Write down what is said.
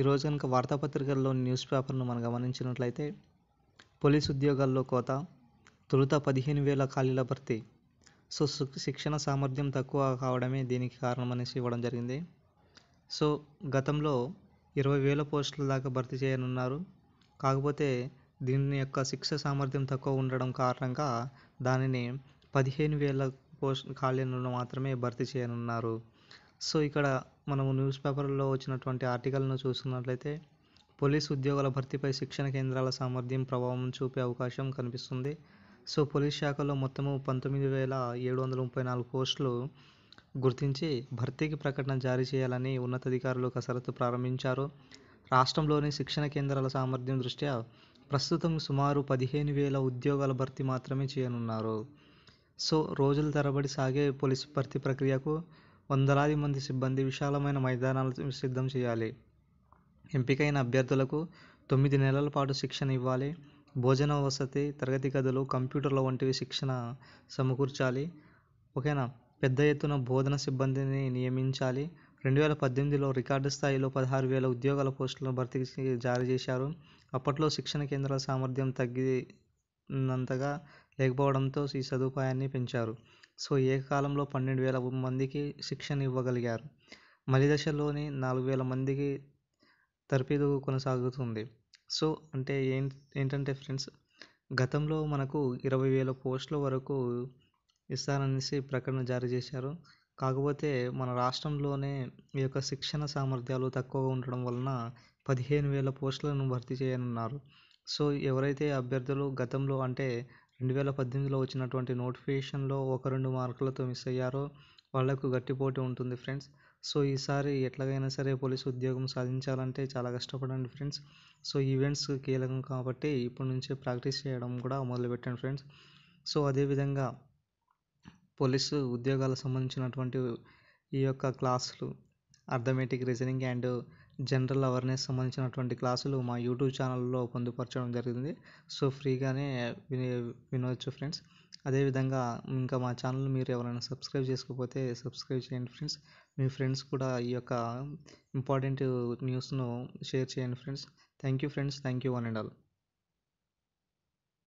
ఈరోజు కనుక వార్తాపత్రికల్లో న్యూస్ పేపర్ను మనం గమనించినట్లయితే పోలీస్ ఉద్యోగాల్లో కోత తొలుత పదిహేను వేల ఖాళీల భర్తీ సో శిక్షణ సామర్థ్యం తక్కువ కావడమే దీనికి కారణం అనేసి ఇవ్వడం జరిగింది సో గతంలో ఇరవై వేల పోస్టుల దాకా భర్తీ చేయనున్నారు కాకపోతే దీని యొక్క శిక్ష సామర్థ్యం తక్కువ ఉండడం కారణంగా దానిని పదిహేను వేల పోస్ట్ ఖాళీలను మాత్రమే భర్తీ చేయనున్నారు సో ఇక్కడ మనము న్యూస్ పేపర్లో వచ్చినటువంటి ఆర్టికల్ను చూసుకున్నట్లయితే పోలీస్ ఉద్యోగాల భర్తీపై శిక్షణ కేంద్రాల సామర్థ్యం ప్రభావం చూపే అవకాశం కనిపిస్తుంది సో పోలీస్ శాఖలో మొత్తము పంతొమ్మిది వేల ఏడు వందల ముప్పై నాలుగు పోస్టులు గుర్తించి భర్తీకి ప్రకటన జారీ చేయాలని ఉన్నతాధికారులు కసరత్తు ప్రారంభించారు రాష్ట్రంలోని శిక్షణ కేంద్రాల సామర్థ్యం దృష్ట్యా ప్రస్తుతం సుమారు పదిహేను వేల ఉద్యోగాల భర్తీ మాత్రమే చేయనున్నారు సో రోజుల తరబడి సాగే పోలీసు భర్తీ ప్రక్రియకు వందలాది మంది సిబ్బంది విశాలమైన మైదానాలు సిద్ధం చేయాలి ఎంపికైన అభ్యర్థులకు తొమ్మిది నెలల పాటు శిక్షణ ఇవ్వాలి భోజన వసతి తరగతి గదులు కంప్యూటర్ల వంటివి శిక్షణ సమకూర్చాలి ఓకేనా పెద్ద ఎత్తున బోధన సిబ్బందిని నియమించాలి రెండు వేల పద్దెనిమిదిలో రికార్డు స్థాయిలో పదహారు వేల ఉద్యోగాల పోస్టులను భర్తీ జారీ చేశారు అప్పట్లో శిక్షణ కేంద్రాల సామర్థ్యం తగ్గినంతగా లేకపోవడంతో ఈ సదుపాయాన్ని పెంచారు సో ఏకకాలంలో పన్నెండు వేల మందికి శిక్షణ ఇవ్వగలిగారు మలి దశలోనే నాలుగు వేల మందికి తర్పిదు కొనసాగుతుంది సో అంటే ఏం ఏంటంటే ఫ్రెండ్స్ గతంలో మనకు ఇరవై వేల పోస్టుల వరకు ఇస్తారనేసి ప్రకటన జారీ చేశారు కాకపోతే మన రాష్ట్రంలోనే ఈ యొక్క శిక్షణ సామర్థ్యాలు తక్కువగా ఉండడం వలన పదిహేను వేల పోస్టులను భర్తీ చేయనున్నారు సో ఎవరైతే అభ్యర్థులు గతంలో అంటే రెండు వేల పద్దెనిమిదిలో వచ్చినటువంటి నోటిఫికేషన్లో ఒక రెండు మార్కులతో మిస్ అయ్యారో వాళ్ళకు గట్టి పోటీ ఉంటుంది ఫ్రెండ్స్ సో ఈసారి ఎట్లాగైనా సరే పోలీస్ ఉద్యోగం సాధించాలంటే చాలా కష్టపడండి ఫ్రెండ్స్ సో ఈవెంట్స్ కీలకం కాబట్టి ఇప్పటి నుంచే ప్రాక్టీస్ చేయడం కూడా మొదలుపెట్టండి ఫ్రెండ్స్ సో అదేవిధంగా పోలీసు ఉద్యోగాలకు సంబంధించినటువంటి ఈ యొక్క క్లాసులు arithmetic reasoning and general awareness సంబంధించినటువంటి క్లాసులు మా యూట్యూబ్ ఛానల్లో పొందుపరచడం జరిగింది సో ఫ్రీగానే విని వినవచ్చు ఫ్రెండ్స్ అదేవిధంగా ఇంకా మా ఛానల్ మీరు ఎవరైనా సబ్స్క్రైబ్ చేసుకోకపోతే సబ్స్క్రైబ్ చేయండి ఫ్రెండ్స్ మీ ఫ్రెండ్స్ కూడా ఈ యొక్క ఇంపార్టెంట్ న్యూస్ను షేర్ చేయండి friends thank you friends thank you one and all